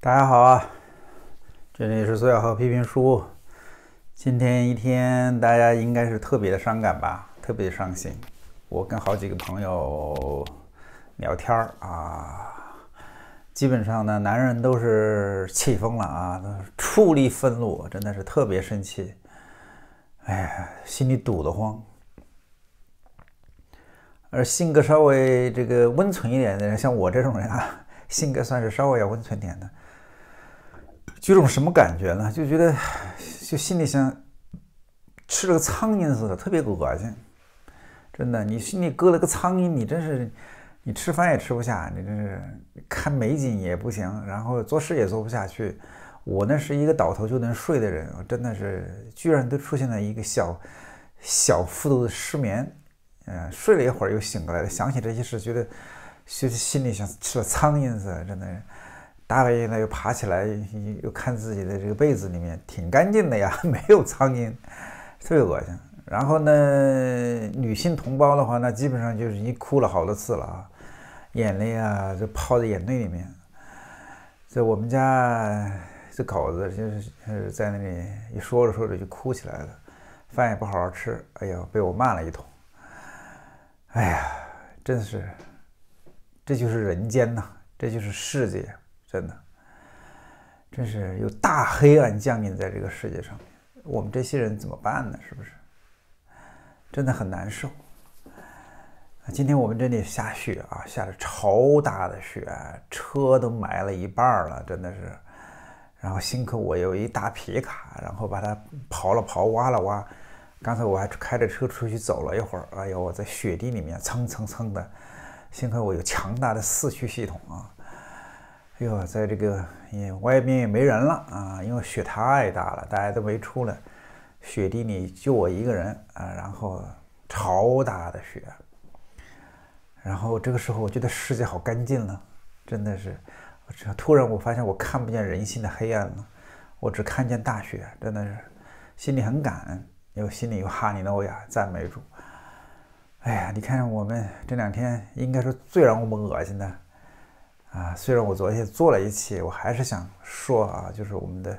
大家好，啊，这里是苏小豪批评书。今天一天，大家应该是特别的伤感吧，特别伤心。我跟好几个朋友聊天儿啊，基本上呢，男人都是气疯了啊，都是处理愤怒，真的是特别生气。哎呀，心里堵得慌。而性格稍微这个温存一点的人，像我这种人啊，性格算是稍微要温存点的。有种什么感觉呢？就觉得，就心里像吃了个苍蝇似的，特别恶心。真的，你心里搁了个苍蝇，你真是，你吃饭也吃不下，你真是看美景也不行，然后做事也做不下去。我那是一个倒头就能睡的人，我真的是居然都出现了一个小小幅度的失眠。嗯，睡了一会儿又醒过来了，想起这些事，觉得，就是心里像吃了苍蝇似的，真的。大半夜呢，又爬起来，又看自己的这个被子里面，挺干净的呀，没有苍蝇，特别恶心。然后呢，女性同胞的话，那基本上就是已经哭了好多次了啊，眼泪啊，就泡在眼泪里面。这我们家这狗子就是在那里一说着说着就哭起来了，饭也不好好吃，哎呀，被我骂了一通。哎呀，真是，这就是人间呐，这就是世界。真的，真是有大黑暗降临在这个世界上面，我们这些人怎么办呢？是不是？真的很难受。今天我们这里下雪啊，下的超大的雪，车都埋了一半了，真的是。然后幸亏我有一大皮卡，然后把它刨了刨、挖了挖。刚才我还开着车出去走了一会儿，哎呦，我在雪地里面蹭蹭蹭的。幸亏我有强大的四驱系统啊。哎呦，在这个也外面也没人了啊，因为雪太大了，大家都没出来。雪地里就我一个人啊，然后超大的雪。然后这个时候，我觉得世界好干净了，真的是。我突然我发现我看不见人性的黑暗了，我只看见大雪，真的是，心里很感恩，因为心里有哈尼诺亚，赞美主。哎呀，你看我们这两天，应该说最让我们恶心的。啊，虽然我昨天做了一期，我还是想说啊，就是我们的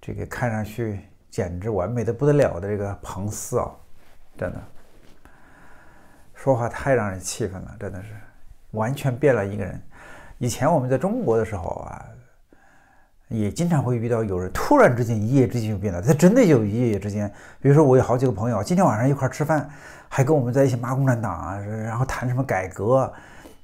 这个看上去简直完美的不得了的这个彭斯啊，真的说话太让人气愤了，真的是完全变了一个人。以前我们在中国的时候啊，也经常会遇到有人突然之间一夜之间就变了。他真的就一夜之间，比如说我有好几个朋友，今天晚上一块吃饭，还跟我们在一起骂共产党啊，然后谈什么改革。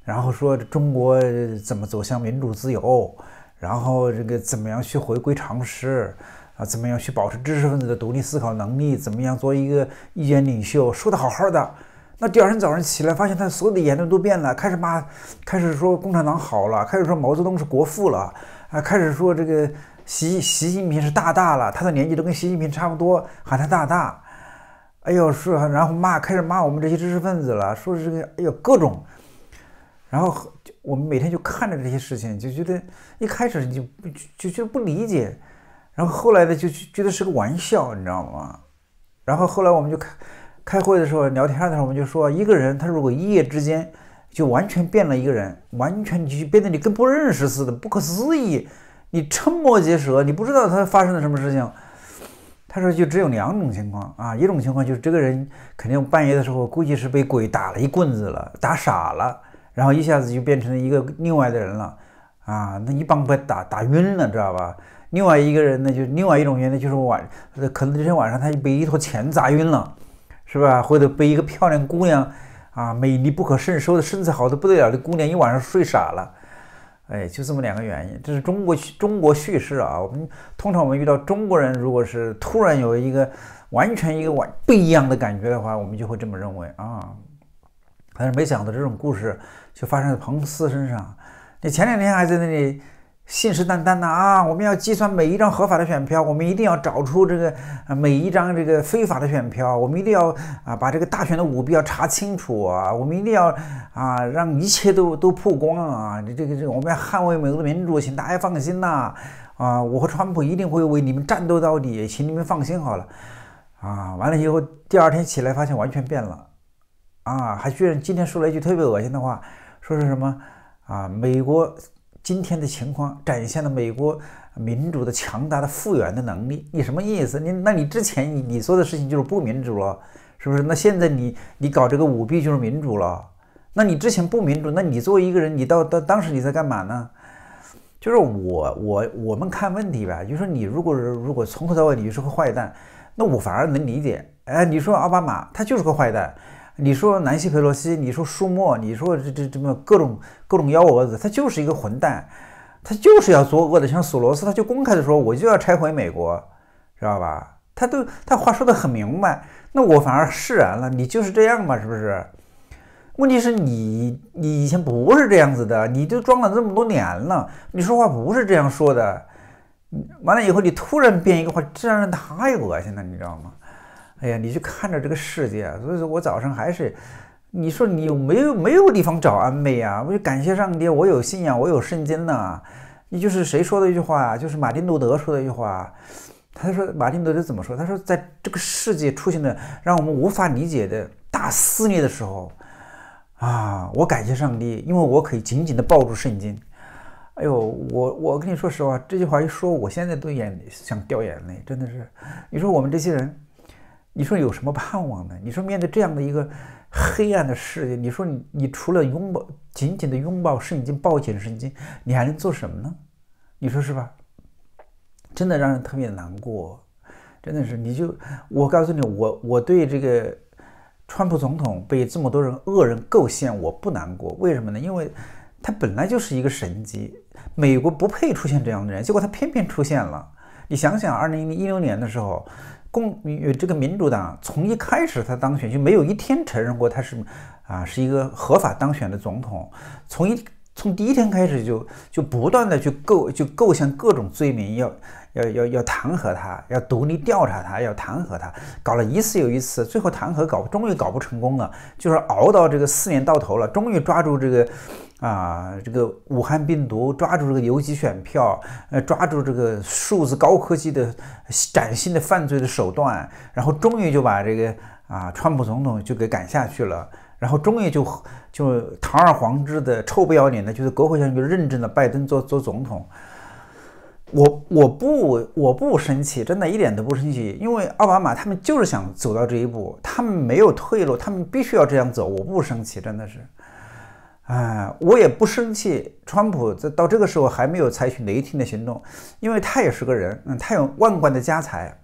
然后说中国怎么走向民主自由，然后这个怎么样去回归常识啊？怎么样去保持知识分子的独立思考能力？怎么样做一个意见领袖？说的好好的，那第二天早上起来发现他所有的言论都变了，开始骂，开始说共产党好了，开始说毛泽东是国父了，啊，开始说这个习习近平是大大了，他的年纪都跟习近平差不多，喊他大大，哎呦，是然后骂，开始骂我们这些知识分子了，说这个，哎呦，各种。然后就我们每天就看着这些事情，就觉得一开始你不就就不理解，然后后来呢，就觉得是个玩笑，你知道吗？然后后来我们就开开会的时候聊天的时候，我们就说，一个人他如果一夜之间就完全变了一个人，完全就变得你跟不认识似的，不可思议，你瞠目结舌，你不知道他发生了什么事情。他说就只有两种情况啊，一种情况就是这个人肯定半夜的时候估计是被鬼打了一棍子了，打傻了。然后一下子就变成了一个另外的人了，啊，那一棒被打打晕了，知道吧？另外一个人呢，就另外一种原因，就是晚，可能这天晚上他就被一坨钱砸晕了，是吧？或者被一个漂亮姑娘，啊，美丽不可胜收的身材好的不得了的姑娘一晚上睡傻了，哎，就这么两个原因。这是中国中国叙事啊。我们通常我们遇到中国人，如果是突然有一个完全一个完不一样的感觉的话，我们就会这么认为啊。但是没想到这种故事就发生在彭斯身上。你前两天还在那里信誓旦旦的啊，我们要计算每一张合法的选票，我们一定要找出这个每一张这个非法的选票，我们一定要啊把这个大选的舞弊要查清楚啊，我们一定要啊让一切都都曝光啊！你这个这个、我们要捍卫美国的民主，请大家放心呐啊！我和川普一定会为你们战斗到底，请你们放心好了啊！完了以后第二天起来发现完全变了。啊，还居然今天说了一句特别恶心的话，说是什么啊？美国今天的情况展现了美国民主的强大的复原的能力。你什么意思？你那你之前你你做的事情就是不民主了，是不是？那现在你你搞这个舞弊就是民主了？那你之前不民主，那你作为一个人，你到到当时你在干嘛呢？就是我我我们看问题吧，就是说你如果如果从头到尾你就是个坏蛋，那我反而能理解。哎，你说奥巴马他就是个坏蛋。你说南希·佩洛西，你说舒默，你说这这这么各种各种幺蛾子，他就是一个混蛋，他就是要作恶的。像索罗斯，他就公开的说，我就要拆毁美国，知道吧？他都他话说的很明白，那我反而释然了。你就是这样嘛，是不是？问题是你你以前不是这样子的，你都装了这么多年了，你说话不是这样说的，完了以后你突然变一个话，这让人太恶心了，你知道吗？哎呀，你去看着这个世界啊！所以说我早上还是，你说你有没有没有地方找安慰啊？我就感谢上帝，我有信仰，我有圣经呐！你就是谁说的一句话啊？就是马丁路德说的一句话。他说马丁路德怎么说？他说在这个世界出现的让我们无法理解的大肆虐的时候，啊，我感谢上帝，因为我可以紧紧地抱住圣经。哎呦，我我跟你说实话，这句话一说，我现在都眼想掉眼泪，真的是。你说我们这些人。你说有什么盼望呢？你说面对这样的一个黑暗的世界，你说你你除了拥抱紧紧的拥抱圣经、抱紧圣经，你还能做什么呢？你说是吧？真的让人特别难过，真的是。你就我告诉你，我我对这个川普总统被这么多人恶人构陷，我不难过。为什么呢？因为他本来就是一个神机，美国不配出现这样的人，结果他偏偏出现了。你想想，二零一六年的时候。共，这个民主党从一开始他当选就没有一天承认过他是，啊，是一个合法当选的总统，从一。从第一天开始就就不断的去构就构想各种罪名，要要要要弹劾他，要独立调查他，要弹劾他，搞了一次又一次，最后弹劾搞终于搞不成功了，就是熬到这个四年到头了，终于抓住这个啊这个武汉病毒，抓住这个邮寄选票，呃，抓住这个数字高科技的崭新的犯罪的手段，然后终于就把这个啊川普总统就给赶下去了。然后终于就就堂而皇之的臭不要脸的，就是国会下就认证了拜登做做总统。我我不我不生气，真的一点都不生气，因为奥巴马他们就是想走到这一步，他们没有退路，他们必须要这样走，我不生气，真的是。哎，我也不生气，川普在到这个时候还没有采取雷霆的行动，因为他也是个人，嗯，他有万贯的家财，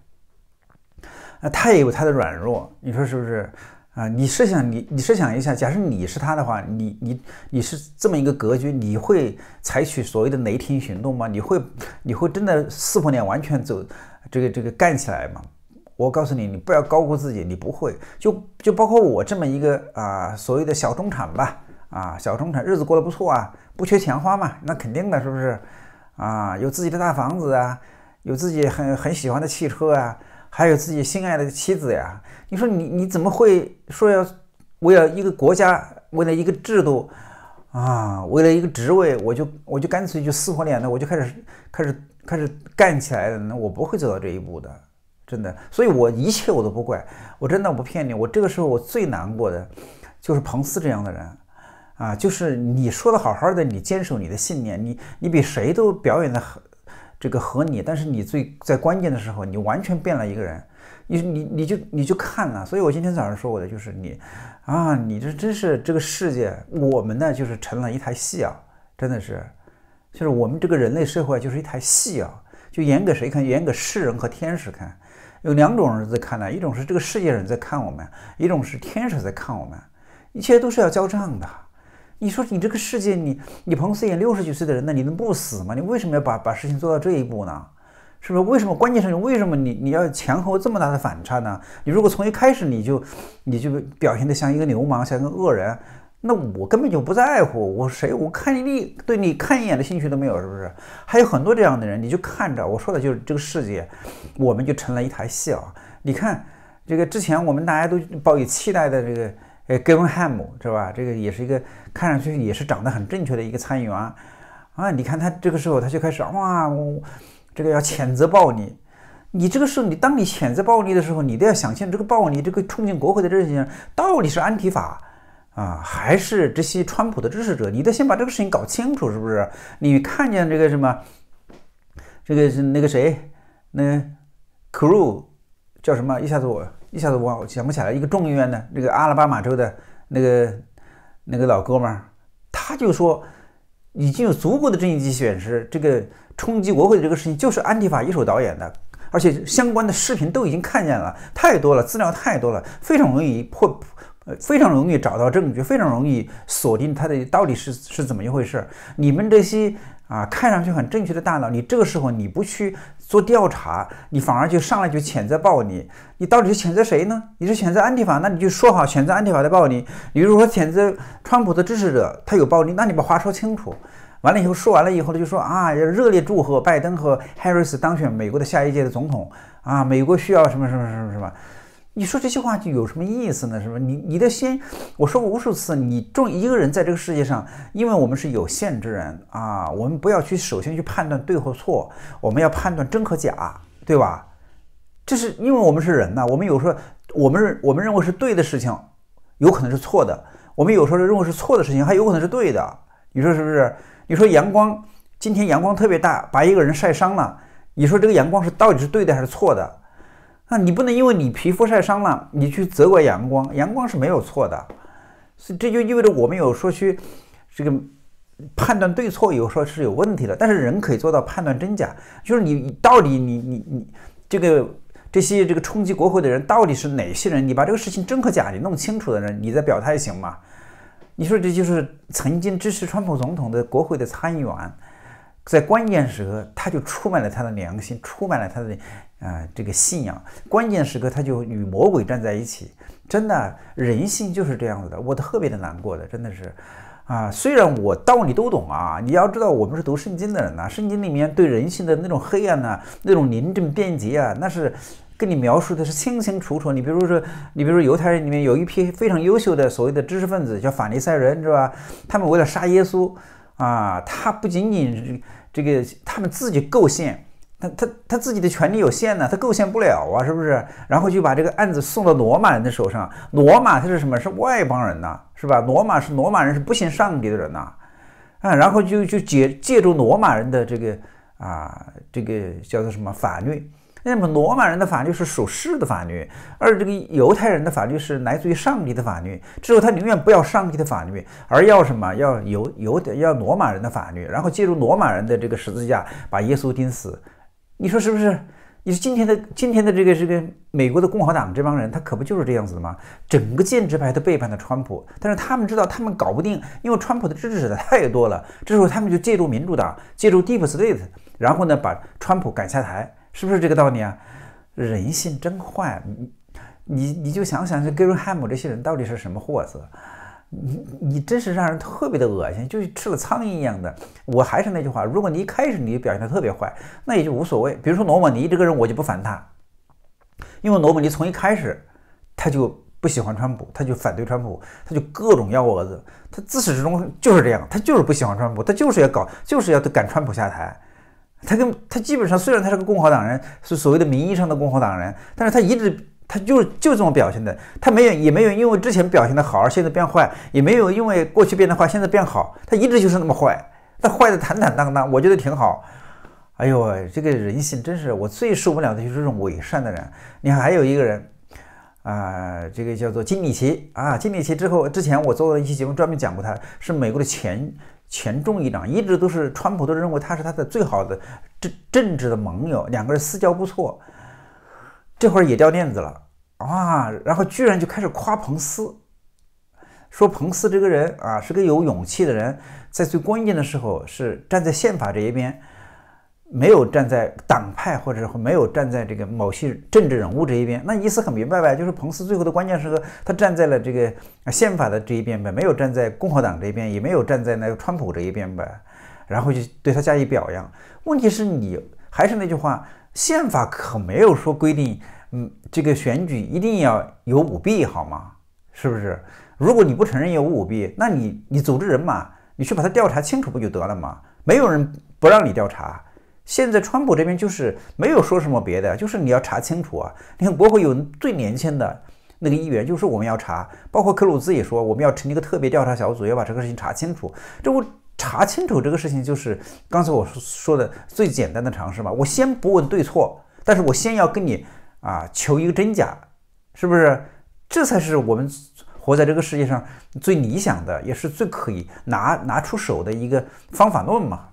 啊，他也有他的软弱，你说是不是？啊，你设想你你设想一下，假设你是他的话，你你你是这么一个格局，你会采取所谓的雷霆行动吗？你会你会真的撕破脸，完全走这个这个干起来吗？我告诉你，你不要高估自己，你不会。就就包括我这么一个啊，所谓的小中产吧，啊，小中产日子过得不错啊，不缺钱花嘛，那肯定的，是不是？啊，有自己的大房子啊，有自己很很喜欢的汽车啊。还有自己心爱的妻子呀！你说你你怎么会说要为了一个国家，为了一个制度啊，为了一个职位，我就我就干脆就撕破脸了，我就开始开始开始干起来了。那我不会走到这一步的，真的。所以我一切我都不怪，我真的不骗你。我这个时候我最难过的，就是彭斯这样的人啊，就是你说的好好的，你坚守你的信念，你你比谁都表演的很。这个和你，但是你最在关键的时候，你完全变了一个人，你你你就你就看了。所以我今天早上说我的就是你，啊，你这真是这个世界，我们呢就是成了一台戏啊，真的是，就是我们这个人类社会就是一台戏啊，就演给谁看？演给世人和天使看。有两种人在看呢，一种是这个世界人在看我们，一种是天使在看我们，一切都是要交账的。你说你这个世界，你你彭斯演六十几岁的人了，你能不死吗？你为什么要把把事情做到这一步呢？是不是？为什么？关键是你为什么你你要前后这么大的反差呢？你如果从一开始你就你就表现的像一个流氓，像个恶人，那我根本就不在乎，我谁我看你对对你看一眼的兴趣都没有，是不是？还有很多这样的人，你就看着。我说的就是这个世界，我们就成了一台戏啊！你看这个之前我们大家都抱以期待的这个。哎，n 文汉姆是吧？这个也是一个看上去也是长得很正确的一个参议员啊！你看他这个时候他就开始哇，这个要谴责暴力。你这个时候，你当你谴责暴力的时候，你都要想象这个暴力这个冲进国会的这些人到底是安提法啊，还是这些川普的支持者？你得先把这个事情搞清楚，是不是？你看见这个什么，这个是那个谁，那 c r e w 叫什么？一下子我。一下子我想不起来一个众议院的那个阿拉巴马州的那个那个老哥们儿，他就说已经有足够的证据显示，这个冲击国会的这个事情就是安迪法一手导演的，而且相关的视频都已经看见了，太多了，资料太多了，非常容易破，非常容易找到证据，非常容易锁定他的到底是是怎么一回事。你们这些。啊，看上去很正确的大脑，你这个时候你不去做调查，你反而就上来就谴责暴力，你到底是谴责谁呢？你是谴责安迪法，那你就说好谴责安迪法的暴力。你如果说谴责川普的支持者他有暴力，那你把话说清楚。完了以后说完了以后呢，就说啊，要热烈祝贺拜登和 r i 斯当选美国的下一届的总统啊，美国需要什么什么什么什么。你说这些话就有什么意思呢？是吧？你你的先，我说过无数次，你中一个人在这个世界上，因为我们是有限之人啊，我们不要去首先去判断对和错，我们要判断真和假，对吧？这是因为我们是人呐。我们有时候我们认我们认为是对的事情，有可能是错的；我们有时候认为是错的事情，还有可能是对的。你说是不是？你说阳光，今天阳光特别大，把一个人晒伤了。你说这个阳光是到底是对的还是错的？那你不能因为你皮肤晒伤了，你去责怪阳光，阳光是没有错的，所以这就意味着我们有说去这个判断对错有时候是有问题的。但是人可以做到判断真假，就是你到底你你你这个这些这个冲击国会的人到底是哪些人？你把这个事情真和假你弄清楚的人，你再表态行吗？你说这就是曾经支持川普总统的国会的参议员，在关键时刻他就出卖了他的良心，出卖了他的。啊，这个信仰关键时刻他就与魔鬼站在一起，真的，人性就是这样子的。我特别的难过的，真的是，啊，虽然我道理都懂啊，你要知道我们是读圣经的人呐，圣经里面对人性的那种黑暗呐，那种临阵变节啊，那是跟你描述的是清清楚楚。你比如说，你比如说犹太人里面有一批非常优秀的所谓的知识分子，叫法利赛人，是吧？他们为了杀耶稣啊，他不仅仅这个，他们自己构陷。他他他自己的权力有限呢，他构陷不了啊，是不是？然后就把这个案子送到罗马人的手上。罗马他是什么？是外邦人呐，是吧？罗马是罗马人，是不信上帝的人呐，啊，然后就就借借助罗马人的这个啊这个叫做什么法律？那么罗马人的法律是属世的法律，而这个犹太人的法律是来自于上帝的法律。之后他宁愿不要上帝的法律，而要什么？要犹犹要罗马人的法律，然后借助罗马人的这个十字架把耶稣钉死。你说是不是？你说今天的今天的这个这个美国的共和党这帮人，他可不就是这样子的吗？整个建制派都背叛了川普，但是他们知道他们搞不定，因为川普的支持者太多了。这时候他们就借助民主党，借助 Deep State，然后呢把川普赶下台，是不是这个道理啊？人性真坏，你你就想想，这格瑞汉姆这些人到底是什么货色？你你真是让人特别的恶心，就是吃了苍蝇一样的。我还是那句话，如果你一开始你表现的特别坏，那也就无所谓。比如说罗姆尼这个人，我就不烦他，因为罗姆尼从一开始他就不喜欢川普，他就反对川普，他就各种要儿子，他自始至终就是这样，他就是不喜欢川普，他就是要搞，就是要赶川普下台。他跟他基本上虽然他是个共和党人，是所谓的名义上的共和党人，但是他一直。他就就这么表现的，他没有也没有因为之前表现的好而现在变坏，也没有因为过去变得坏现在变好，他一直就是那么坏，他坏的坦坦荡荡，我觉得挺好。哎呦，这个人性真是，我最受不了的就是这种伪善的人。你看还有一个人，啊，这个叫做金里奇啊，金里奇之后之前我做一期节目专门讲过，他是美国的前前众议长，一直都是川普都认为他是他的最好的政政治的盟友，两个人私交不错。这会儿也掉链子了啊！然后居然就开始夸彭斯，说彭斯这个人啊是个有勇气的人，在最关键的时候是站在宪法这一边，没有站在党派或者没有站在这个某些政治人物这一边。那意思很明白呗，就是彭斯最后的关键时刻，他站在了这个宪法的这一边呗，没有站在共和党这一边，也没有站在那个川普这一边呗。然后就对他加以表扬。问题是你还是那句话。宪法可没有说规定，嗯，这个选举一定要有舞弊，好吗？是不是？如果你不承认有舞弊，那你你组织人嘛，你去把他调查清楚不就得了嘛？没有人不让你调查。现在川普这边就是没有说什么别的，就是你要查清楚啊。你看国会有最年轻的那个议员，就是我们要查，包括克鲁兹也说，我们要成立一个特别调查小组，要把这个事情查清楚。这我。查清楚这个事情，就是刚才我说的最简单的尝试嘛。我先不问对错，但是我先要跟你啊求一个真假，是不是？这才是我们活在这个世界上最理想的，也是最可以拿拿出手的一个方法论嘛。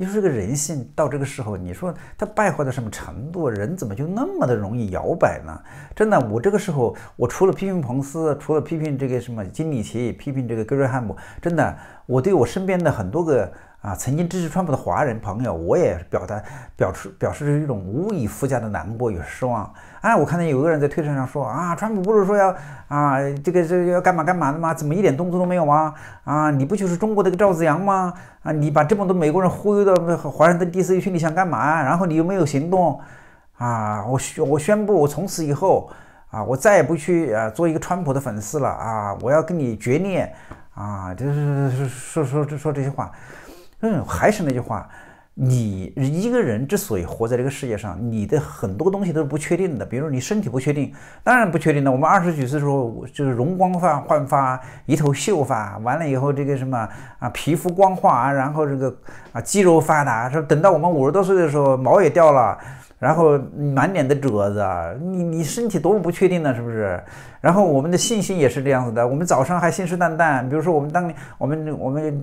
你说这个人性，到这个时候，你说他败坏到什么程度？人怎么就那么的容易摇摆呢？真的，我这个时候，我除了批评彭斯，除了批评这个什么金里奇，批评这个格瑞汉姆，真的，我对我身边的很多个啊曾经支持川普的华人朋友，我也表达、表示、表示着一种无以复加的难过与失望。哎，我看到有一个人在推特上说啊，川普不是说要啊，这个这个、要干嘛干嘛的吗？怎么一点动作都没有啊？啊，你不就是中国的个赵子阳吗？啊，你把这么多美国人忽悠到华盛顿 DC 去，你想干嘛？然后你又没有行动，啊，我宣我宣布，我从此以后啊，我再也不去啊做一个川普的粉丝了啊，我要跟你决裂啊，就是说说说这些话。嗯，还是那句话。你一个人之所以活在这个世界上，你的很多东西都是不确定的。比如你身体不确定，当然不确定了。我们二十几岁时候，就是容光焕焕发，一头秀发，完了以后这个什么啊，皮肤光滑，然后这个啊肌肉发达。说等到我们五十多岁的时候，毛也掉了，然后满脸的褶子，你你身体多么不确定呢？是不是？然后我们的信心也是这样子的。我们早上还信誓旦旦，比如说我们当年，我们我们。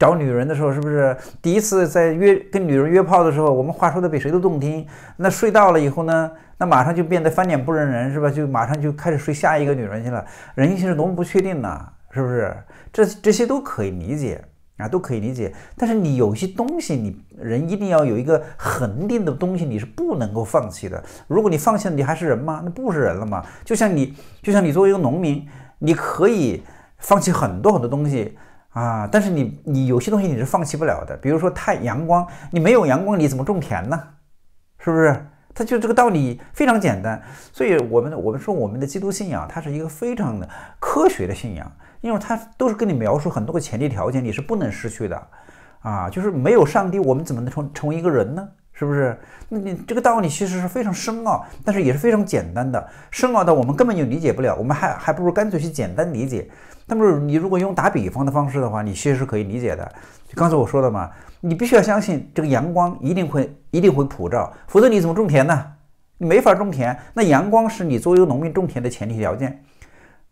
找女人的时候，是不是第一次在约跟女人约炮的时候，我们话说的比谁都动听？那睡到了以后呢？那马上就变得翻脸不认人，是吧？就马上就开始睡下一个女人去了。人性是多么不确定呢？是不是？这这些都可以理解啊，都可以理解。但是你有些东西，你人一定要有一个恒定的东西，你是不能够放弃的。如果你放弃了，你还是人吗？那不是人了吗？就像你，就像你作为一个农民，你可以放弃很多很多东西。啊！但是你你有些东西你是放弃不了的，比如说太阳光，你没有阳光你怎么种田呢？是不是？他就这个道理非常简单。所以，我们我们说我们的基督信仰它是一个非常的科学的信仰，因为它都是跟你描述很多个前提条件，你是不能失去的。啊，就是没有上帝，我们怎么能成成为一个人呢？是不是？那你这个道理其实是非常深奥，但是也是非常简单的。深奥的我们根本就理解不了，我们还还不如干脆去简单理解。那么你如果用打比方的方式的话，你其实是可以理解的。就刚才我说的嘛，你必须要相信这个阳光一定会一定会普照，否则你怎么种田呢？你没法种田。那阳光是你作为一个农民种田的前提条件。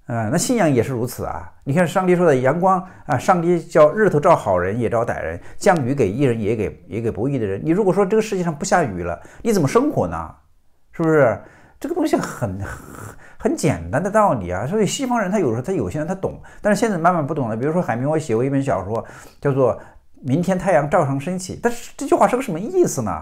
嗯，那信仰也是如此啊！你看上帝说的阳光啊，上帝叫日头照好人也照歹人，降雨给义人也给也给不义的人。你如果说这个世界上不下雨了，你怎么生活呢？是不是？这个东西很很简单的道理啊！所以西方人他有时候他有些人他懂，但是现在慢慢不懂了。比如说海明威写过一本小说，叫做《明天太阳照常升起》，但是这句话是个什么意思呢？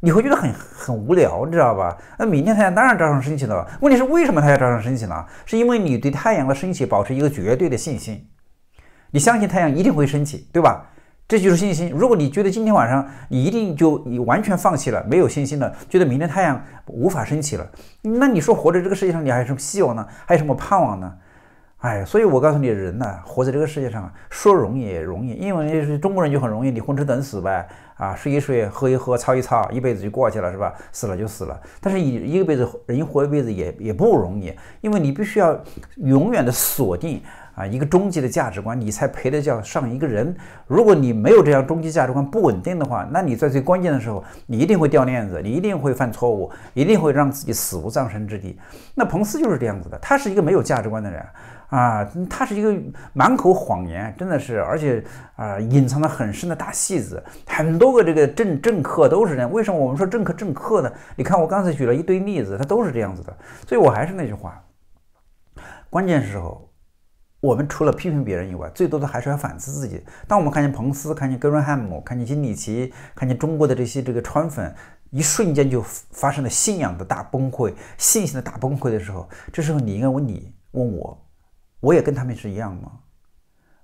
你会觉得很很无聊，你知道吧？那明天太阳当然照常升起了吧？问题是为什么它要照常升起呢？是因为你对太阳的升起保持一个绝对的信心，你相信太阳一定会升起，对吧？这就是信心。如果你觉得今天晚上你一定就你完全放弃了，没有信心了，觉得明天太阳无法升起了，那你说活着这个世界上你还有什么希望呢？还有什么盼望呢？哎，所以我告诉你，人呐，活在这个世界上，说容易也容易，因为中国人就很容易，你混吃等死呗，啊，睡一睡，喝一喝，操一操，一辈子就过去了，是吧？死了就死了。但是，一一个辈子，人活一辈子也也不容易，因为你必须要永远的锁定啊一个终极的价值观，你才陪得叫上一个人。如果你没有这样终极价值观不稳定的话，那你在最关键的时候，你一定会掉链子，你一定会犯错误，一定会让自己死无葬身之地。那彭斯就是这样子的，他是一个没有价值观的人。啊，他是一个满口谎言，真的是，而且啊，隐藏的很深的大戏子，很多个这个政政客都是这样。为什么我们说政客政客呢？你看我刚才举了一堆例子，他都是这样子的。所以，我还是那句话，关键时候，我们除了批评别人以外，最多的还是要反思自己。当我们看见彭斯、看见格伦汉姆、看见基里奇、看见中国的这些这个川粉，一瞬间就发生了信仰的大崩溃、信心的大崩溃的时候，这时候你应该问你问我。我也跟他们是一样吗？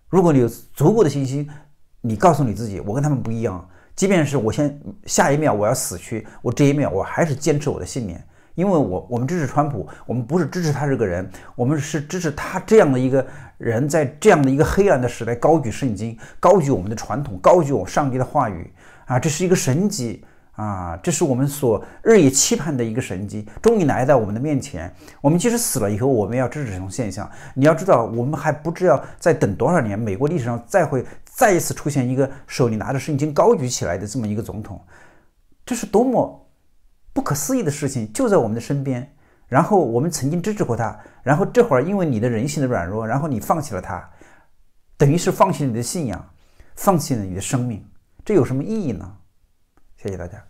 如果你有足够的信心，你告诉你自己，我跟他们不一样。即便是我先下一秒我要死去，我这一秒我还是坚持我的信念，因为我我们支持川普，我们不是支持他这个人，我们是支持他这样的一个人，在这样的一个黑暗的时代高举圣经，高举我们的传统，高举我们上帝的话语啊，这是一个神迹。啊，这是我们所日夜期盼的一个神迹，终于来到我们的面前。我们即使死了以后，我们要支持这种现象。你要知道，我们还不知要再等多少年，美国历史上再会再一次出现一个手里拿着圣经高举起来的这么一个总统，这是多么不可思议的事情，就在我们的身边。然后我们曾经支持过他，然后这会儿因为你的人性的软弱，然后你放弃了他，等于是放弃了你的信仰，放弃了你的生命，这有什么意义呢？谢谢大家。